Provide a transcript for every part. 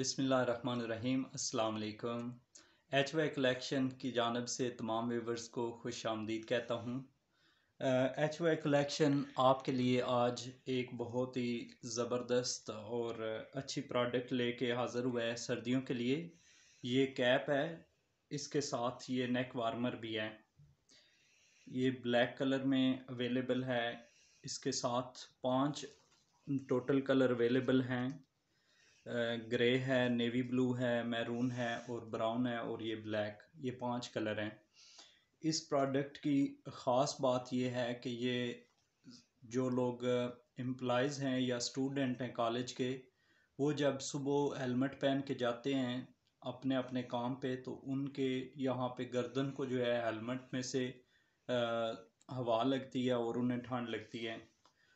बिसमीम् अल्लाम H Y collection की जानब से तमाम व्यूवर्स को खुश आमदीद कहता हूँ एच वाई कलेक्शन आपके लिए आज एक बहुत ही ज़बरदस्त और अच्छी प्रोडक्ट लेके हाज़िर हुआ है सर्दियों के लिए ये कैप है इसके साथ ये नेक वार्मर भी है ये ब्लैक कलर में अवेलेबल है इसके साथ पांच टोटल कलर अवेलेबल हैं ग्रे है नेवी ब्लू है मैरून है और ब्राउन है और ये ब्लैक ये पांच कलर हैं इस प्रोडक्ट की ख़ास बात ये है कि ये जो लोग एम्प्लॉज़ हैं या स्टूडेंट हैं कॉलेज के वो जब सुबह हेलमेट पहन के जाते हैं अपने अपने काम पे तो उनके यहाँ पे गर्दन को जो है हेलमेट में से आ, हवा लगती है और उन्हें ठंड लगती है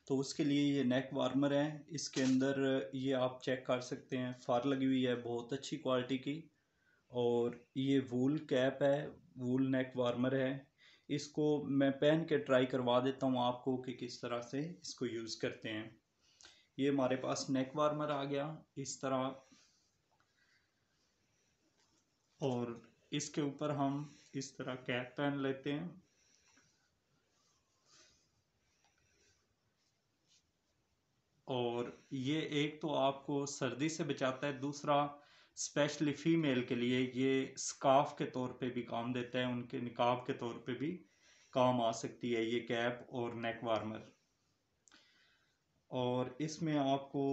तो उसके लिए ये नेक वार्मर है इसके अंदर ये आप चेक कर सकते हैं फार लगी हुई है बहुत अच्छी क्वालिटी की और ये वूल कैप है वूल नेक वार्मर है इसको मैं पहन के ट्राई करवा देता हूँ आपको कि किस तरह से इसको यूज़ करते हैं ये हमारे पास नेक वार्मर आ गया इस तरह और इसके ऊपर हम इस तरह कैप पहन लेते हैं और ये एक तो आपको सर्दी से बचाता है दूसरा स्पेशली फ़ीमेल के लिए ये स्काफ के तौर पे भी काम देता है उनके निकाब के तौर पे भी काम आ सकती है ये कैप और नेक वार्मर और इसमें आपको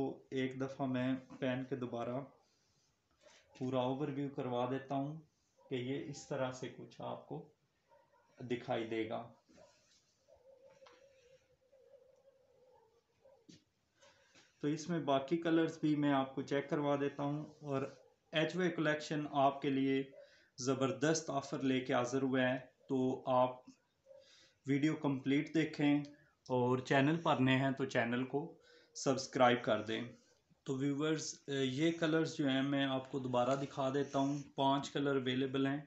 एक दफ़ा मैं पहन के दोबारा पूरा ओवरव्यू करवा देता हूँ कि ये इस तरह से कुछ आपको दिखाई देगा तो इसमें बाकी कलर्स भी मैं आपको चेक करवा देता हूँ और एच वे कलेक्शन आपके लिए ज़बरदस्त ऑफ़र लेके हाज़िर हुआ है तो आप वीडियो कंप्लीट देखें और चैनल पर नए हैं तो चैनल को सब्सक्राइब कर दें तो व्यूवर्स ये कलर्स जो हैं मैं आपको दोबारा दिखा देता हूँ पांच कलर अवेलेबल हैं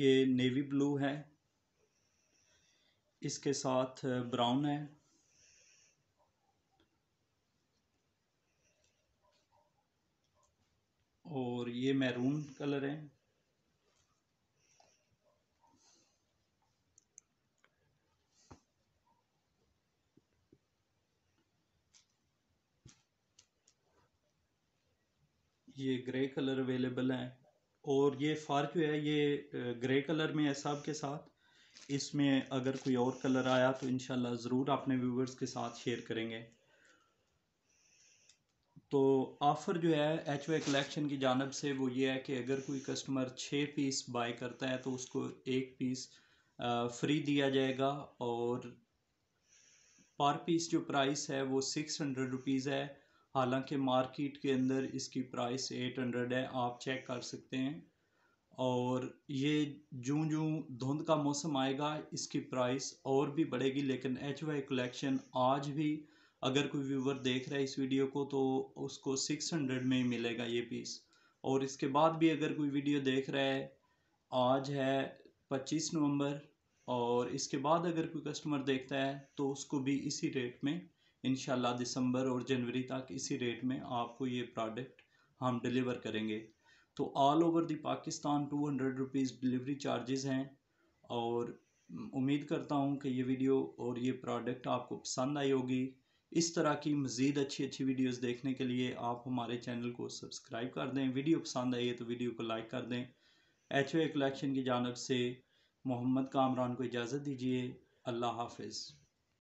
ये नेवी ब्लू है इसके साथ ब्राउन है और ये मैरून कलर है ये ग्रे कलर अवेलेबल है और ये फार जो है ये ग्रे कलर में है साहब के साथ इसमें अगर कोई और कलर आया तो इनशाला ज़रूर अपने व्यूवर्स के साथ शेयर करेंगे तो ऑफ़र जो है एच वाई कलेक्शन की जानब से वो ये है कि अगर कोई कस्टमर छः पीस बाय करता है तो उसको एक पीस फ्री दिया जाएगा और पर पीस जो प्राइस है वो सिक्स हंड्रेड रुपीज़ है हालांकि मार्केट के अंदर इसकी प्राइस एट हंड्रेड है आप चेक कर सकते हैं और ये जूँ जूँ धुंध का मौसम आएगा इसकी प्राइस और भी बढ़ेगी लेकिन एच वाई कलेक्शन आज भी अगर कोई व्यूवर देख रहा है इस वीडियो को तो उसको सिक्स हंड्रेड में ही मिलेगा ये पीस और इसके बाद भी अगर कोई वीडियो देख रहा है आज है पच्चीस नवंबर और इसके बाद अगर कोई कस्टमर देखता है तो उसको भी इसी रेट में इन दिसंबर और जनवरी तक इसी रेट में आपको ये प्रोडक्ट हम डिलीवर करेंगे तो all over the Pakistan two hundred rupees delivery charges हैं और उम्मीद करता हूँ कि ये वीडियो और ये प्रोडक्ट आपको पसंद आई होगी इस तरह की मज़ीद अच्छी अच्छी वीडियोस देखने के लिए आप हमारे चैनल को सब्सक्राइब कर दें वीडियो पसंद आई है तो वीडियो को लाइक कर दें एच ओ कलेक्शन की जानब से मोहम्मद कामरान को इजाज़त दीजिए अल्लाह हाफिज़